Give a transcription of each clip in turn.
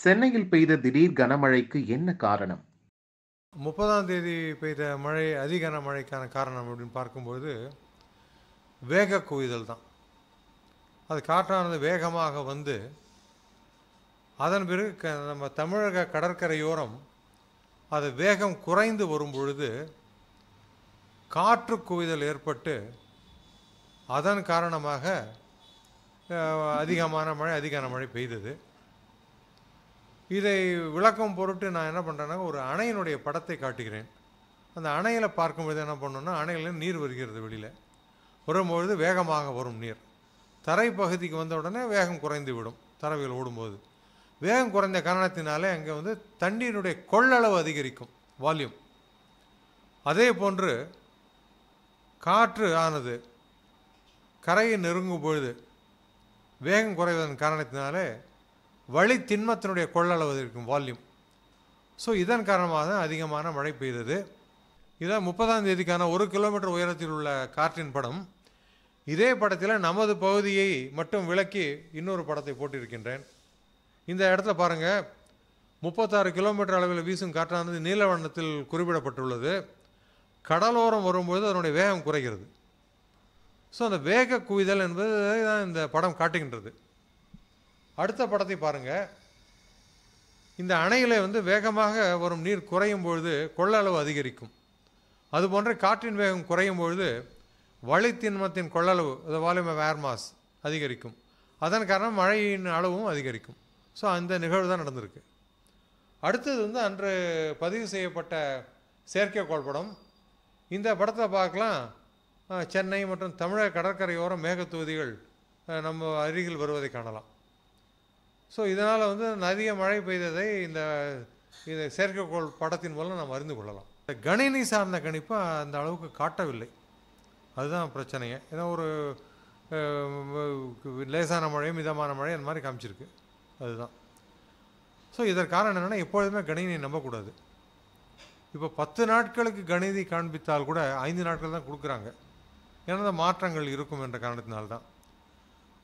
சென்னையில் பெய்த திடீர் கனமழைக்கு என்ன காரணம் முப்பதாம் தேதி பெய்த மழை அதி கனமழைக்கான காரணம் அப்படின்னு பார்க்கும்போது வேக குவிதல் தான் அது காற்றானது வேகமாக வந்து அதன் பிறகு நம்ம தமிழக கடற்கரையோரம் அது வேகம் குறைந்து வரும் பொழுது காற்று குவிதல் ஏற்பட்டு அதன் காரணமாக அதிகமான மழை அதிகமான மழை பெய்தது இதை விளக்கம் பொருட்டு நான் என்ன பண்ணுறேன்னா ஒரு அணையினுடைய படத்தை காட்டுகிறேன் அந்த அணையில் பார்க்கும்போது என்ன பண்ணோன்னா அணையில் நீர் வருகிறது வெளியில் வரும்பொழுது வேகமாக வரும் நீர் தரை பகுதிக்கு வந்த உடனே வேகம் குறைந்து விடும் தரவியில் ஓடும்போது வேகம் குறைந்த காரணத்தினாலே அங்கே வந்து தண்ணீருடைய கொள்ளளவு அதிகரிக்கும் வால்யூம் அதே போன்று காற்று ஆனது கரையை நெருங்கும் பொழுது வேகம் குறைவதன் காரணத்தினாலே வழி திண்மத்தினுடைய கொள்ளளவு இருக்கும் வால்யூம் ஸோ இதன் காரணமாக தான் அதிகமான மழை பெய்தது இதான் முப்பதாம் தேதிக்கான ஒரு கிலோமீட்டர் உயரத்தில் உள்ள காற்றின் படம் இதே படத்தில் நமது பகுதியை மட்டும் விளக்கி இன்னொரு படத்தை போட்டிருக்கின்றேன் இந்த இடத்துல பாருங்கள் முப்பத்தாறு கிலோமீட்டர் அளவில் வீசும் காற்றானது நீல வண்ணத்தில் குறிப்பிடப்பட்டுள்ளது கடலோரம் வரும்போது அதனுடைய வேகம் குறைகிறது ஸோ அந்த வேக குவிதல் என்பது தான் இந்த படம் காட்டுகின்றது அடுத்த படத்தை பாருங்கள் இந்த அணையில் வந்து வேகமாக வரும் நீர் குறையும் பொழுது கொள்ள அளவு அதிகரிக்கும் அதுபோன்ற காற்றின் வேகம் குறையும் பொழுது வழித்தின்மத்தின் கொள்ளளவு அது வால்யூம் ஆஃப் மாஸ் அதிகரிக்கும் அதன் காரணம் மழையின் அளவும் அதிகரிக்கும் ஸோ அந்த நிகழ்வு தான் நடந்திருக்கு அடுத்தது வந்து அன்று பதிவு செய்யப்பட்ட செயற்கைக்கோள் படம் இந்த படத்தை பார்க்கலாம் சென்னை மற்றும் தமிழக கடற்கரையோரம் மேகத்தொகுதிகள் நம்ம அருகில் வருவதை காணலாம் ஸோ இதனால் வந்து அதிக மழை பெய்ததை இந்த இதை செயற்கைக்கோள் படத்தின் மூலம் நாம் அறிந்து கொள்ளலாம் இந்த கணினி சார்ந்த கணிப்பு அந்த அளவுக்கு காட்டவில்லை அதுதான் பிரச்சனையே ஏன்னா ஒரு லேசான மழையும் மிதமான மழையும் அந்த மாதிரி காமிச்சிருக்கு அதுதான் ஸோ இதற்கு காரணம் என்னென்னா எப்பொழுதுமே கணினியை நம்பக்கூடாது இப்போ பத்து நாட்களுக்கு கணினி காண்பித்தால் கூட ஐந்து நாட்கள் தான் கொடுக்குறாங்க ஏன்னா மாற்றங்கள் இருக்கும் என்ற காரணத்தினால்தான்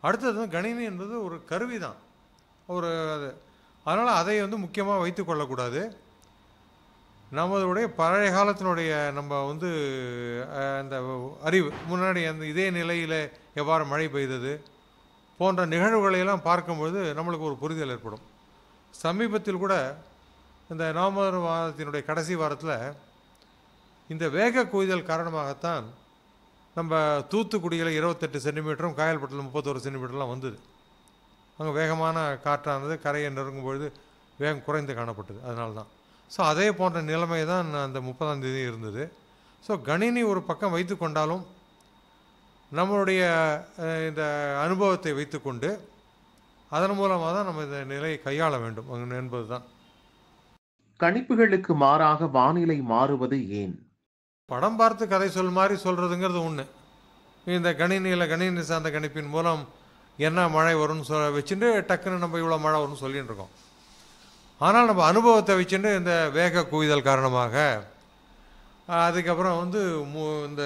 அடுத்தது கணினி என்பது ஒரு கருவி தான் ஒரு அது அதனால் அதை வந்து முக்கியமாக வைத்து கொள்ளக்கூடாது நம்மளுடைய பழைய காலத்தினுடைய நம்ம வந்து அந்த அறிவு முன்னாடி அந்த இதே நிலையில் எவ்வாறு மழை பெய்தது போன்ற நிகழ்வுகளையெல்லாம் பார்க்கும்போது நம்மளுக்கு ஒரு புரிதல் ஏற்படும் சமீபத்தில் கூட இந்த நவம்பர் மாதத்தினுடைய கடைசி வாரத்தில் இந்த வேக குவிதல் காரணமாகத்தான் நம்ம தூத்துக்குடியில் இருபத்தெட்டு சென்டிமீட்டரும் காயல்பட்டில் முப்பத்தோரு சென்டிமீட்டர்லாம் வந்தது அங்கே வேகமான காற்றானது கரையை நெருங்கும் பொழுது வேகம் குறைந்து காணப்பட்டது அதனால தான் ஸோ அதே போன்ற நிலைமை தான் அந்த முப்பதாம் தேதி இருந்தது ஸோ கணினி ஒரு பக்கம் வைத்து கொண்டாலும் நம்மளுடைய இந்த அனுபவத்தை வைத்துக்கொண்டு அதன் மூலமாக தான் நம்ம இந்த நிலையை கையாள வேண்டும் என்பது தான் கணிப்புகளுக்கு மாறாக வானிலை மாறுவது ஏன் படம் பார்த்து கதை சொல் மாதிரி சொல்கிறதுங்கிறது ஒன்று இந்த கணினியில் கணினி சார்ந்த கணிப்பின் மூலம் என்ன மழை வரும்னு சொல்ல வச்சுட்டு டக்குன்னு நம்ம இவ்வளோ மழை வரும்னு சொல்லிட்டு இருக்கோம் ஆனால் நம்ம அனுபவத்தை வச்சுட்டு இந்த வேக குவிதல் காரணமாக அதுக்கப்புறம் வந்து மு இந்த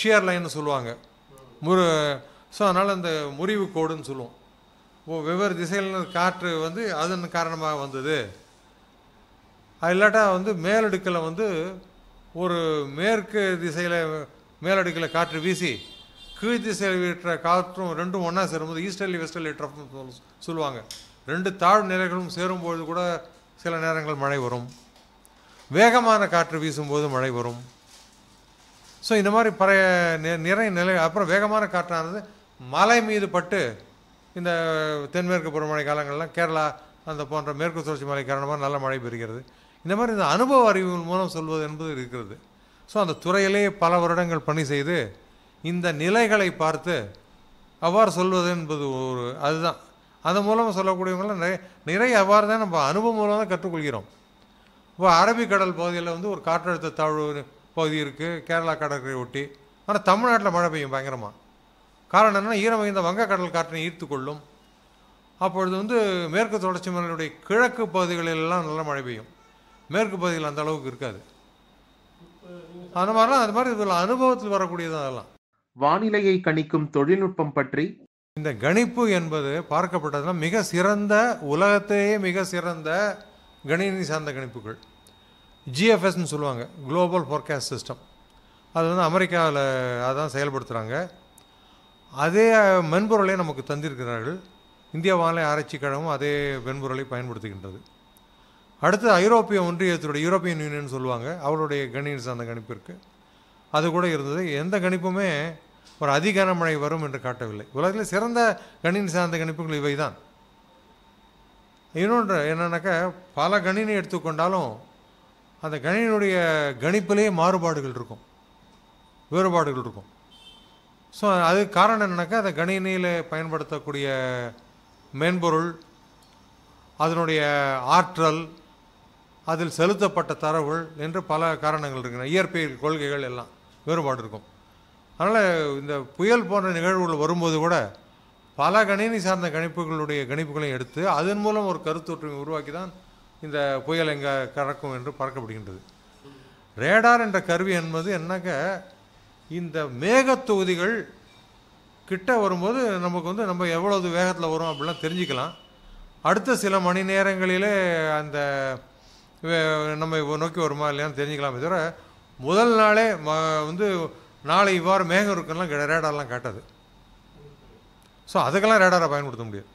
ஷியர் லைன்னு சொல்லுவாங்க முரு ஸோ அதனால் இந்த முறிவு கோடுன்னு சொல்லுவோம் வெவ்வேறு திசையில் காற்று வந்து அதன் காரணமாக வந்தது அது இல்லாட்டா வந்து மேலடுக்கில் வந்து ஒரு மேற்கு திசையில் மேலடுக்கில் காற்று வீசி கீழ்த்தி செலவிட்டுற காற்றும் ரெண்டும் ஒன்றா சேரும்போது ஈஸ்டர்லி வெஸ்டர்லி ட்ரஃப்னு சொல் சொல்லுவாங்க ரெண்டு தாழ் நிலைகளும் சேரும்பொழுது கூட சில நேரங்கள் மழை வரும் வேகமான காற்று வீசும்போது மழை வரும் ஸோ இந்த மாதிரி பழைய நிறை நிலை அப்புறம் வேகமான காற்றானது மலை மீது பட்டு இந்த தென்மேற்கு மழை காலங்கள்லாம் கேரளா அந்த போன்ற மேற்கு தொடர்ச்சி மலை காரணமாக நல்ல மழை பெறுகிறது இந்த மாதிரி இந்த அனுபவ அறிவு மூலம் சொல்வது என்பது இருக்கிறது ஸோ அந்த துறையிலேயே பல வருடங்கள் பணி செய்து இந்த நிலைகளை பார்த்து அவ்வாறு சொல்வது என்பது ஒரு அதுதான் அதன் மூலமாக சொல்லக்கூடியவங்களாம் நிறைய நிறைய அவ்வாறு தான் நம்ம அனுபவம் மூலமாக தான் கற்றுக்கொள்கிறோம் இப்போ அரபிக்கடல் பகுதியில் வந்து ஒரு காற்றழுத்த தாழ்வு பகுதி இருக்குது கேரளா கடற்கரை ஒட்டி ஆனால் தமிழ்நாட்டில் மழை பெய்யும் பயங்கரமாக காரணம் என்னென்னா ஈரமிகுந்த வங்கக்கடல் காற்றினை ஈர்த்து கொள்ளும் அப்பொழுது வந்து மேற்கு தொடர்ச்சி மலையுடைய கிழக்கு பகுதிகளிலெல்லாம் நல்லா மழை பெய்யும் மேற்கு பகுதிகள் அந்த அளவுக்கு இருக்காது அந்த மாதிரிலாம் அந்த மாதிரி இதில் அனுபவத்தில் வரக்கூடியது அதெல்லாம் வானிலையை கணிக்கும் தொழில்நுட்பம் பற்றி இந்த கணிப்பு என்பது பார்க்கப்பட்டதுனா மிக சிறந்த உலகத்தையே மிக சிறந்த கணினி சார்ந்த கணிப்புகள் ஜிஎஃப்எஸ்ன்னு சொல்லுவாங்க குளோபல் ஃபோர்காஸ்ட் சிஸ்டம் அது வந்து அமெரிக்காவில் அதான் செயல்படுத்துகிறாங்க அதே மென்பொருளை நமக்கு தந்திருக்கிறார்கள் இந்திய வானிலை ஆராய்ச்சி கழகம் அதே மென்பொருளை பயன்படுத்துகின்றது அடுத்து ஐரோப்பிய ஒன்றியத்துடைய யூரோப்பியன் யூனியன் சொல்லுவாங்க அவளுடைய கணினி சார்ந்த கணிப்பு இருக்குது அது கூட இருந்தது எந்த கணிப்புமே ஒரு அதிகன மழை வரும் என்று காட்டவில்லை உலகத்தில் சிறந்த கணினி சார்ந்த கணிப்புகள் இவை தான் இன்னொன்று என்னென்னாக்கா பல கணினி எடுத்துக்கொண்டாலும் அந்த கணினியுடைய கணிப்பிலேயே மாறுபாடுகள் இருக்கும் வேறுபாடுகள் இருக்கும் ஸோ அது காரணம் என்னென்னாக்கா அந்த கணினியில் பயன்படுத்தக்கூடிய மென்பொருள் அதனுடைய ஆற்றல் அதில் செலுத்தப்பட்ட தரவுகள் என்று பல காரணங்கள் இருக்கின்றன இயற்பியல் கொள்கைகள் எல்லாம் வேறுபாடு இருக்கும் அதனால் இந்த புயல் போன்ற நிகழ்வுகள் வரும்போது கூட பல கணினி சார்ந்த கணிப்புகளுடைய கணிப்புகளையும் எடுத்து அதன் மூலம் ஒரு கருத்தொற்றுமை உருவாக்கி தான் இந்த புயல் எங்கே கறக்கும் என்று பார்க்கப்படுகின்றது ரேடார் என்ற கருவி என்பது என்னக்க இந்த மேகத்தொகுதிகள் கிட்ட வரும்போது நமக்கு வந்து நம்ம எவ்வளவு வேகத்தில் வரும் அப்படிலாம் தெரிஞ்சுக்கலாம் அடுத்த சில மணி நேரங்களிலே அந்த நம்ம நோக்கி வருமா இல்லையான்னு தெரிஞ்சுக்கலாமே தவிர முதல் நாளே வந்து நாளை இவ்வாறு மேகம் இருக்குன்னா ரேடாரெலாம் கேட்டது ஸோ அதுக்கெல்லாம் ரேடாரை பயன்படுத்த முடியாது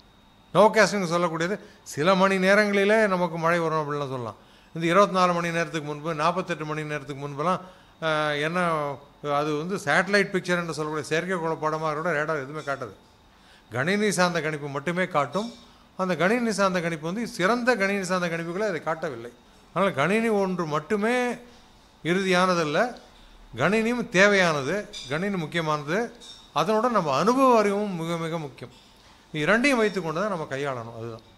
நோகேஸ்டிங் சொல்லக்கூடியது சில மணி நேரங்களிலே நமக்கு மழை வரும் அப்படின்லாம் சொல்லலாம் இந்த இருபத்தி நாலு மணி நேரத்துக்கு முன்பு நாற்பத்தெட்டு மணி நேரத்துக்கு முன்பெல்லாம் என்ன அது வந்து சேட்டலைட் பிக்சர் என்று சொல்லக்கூடிய செயற்கை படமாக கூட ரேடார் எதுவுமே காட்டுது கணினி சார்ந்த கணிப்பு மட்டுமே காட்டும் அந்த கணினி சார்ந்த கணிப்பு வந்து சிறந்த கணினி சார்ந்த கணிப்புகளை அதை காட்டவில்லை அதனால் கணினி ஒன்று மட்டுமே இறுதியானதல்ல கணினியும் தேவையானது கணினி முக்கியமானது அதனோட நம்ம அனுபவ அறிவும் மிக மிக முக்கியம் இரண்டையும் வைத்துக்கொண்டு தான் நம்ம கையாளணும் அதுதான்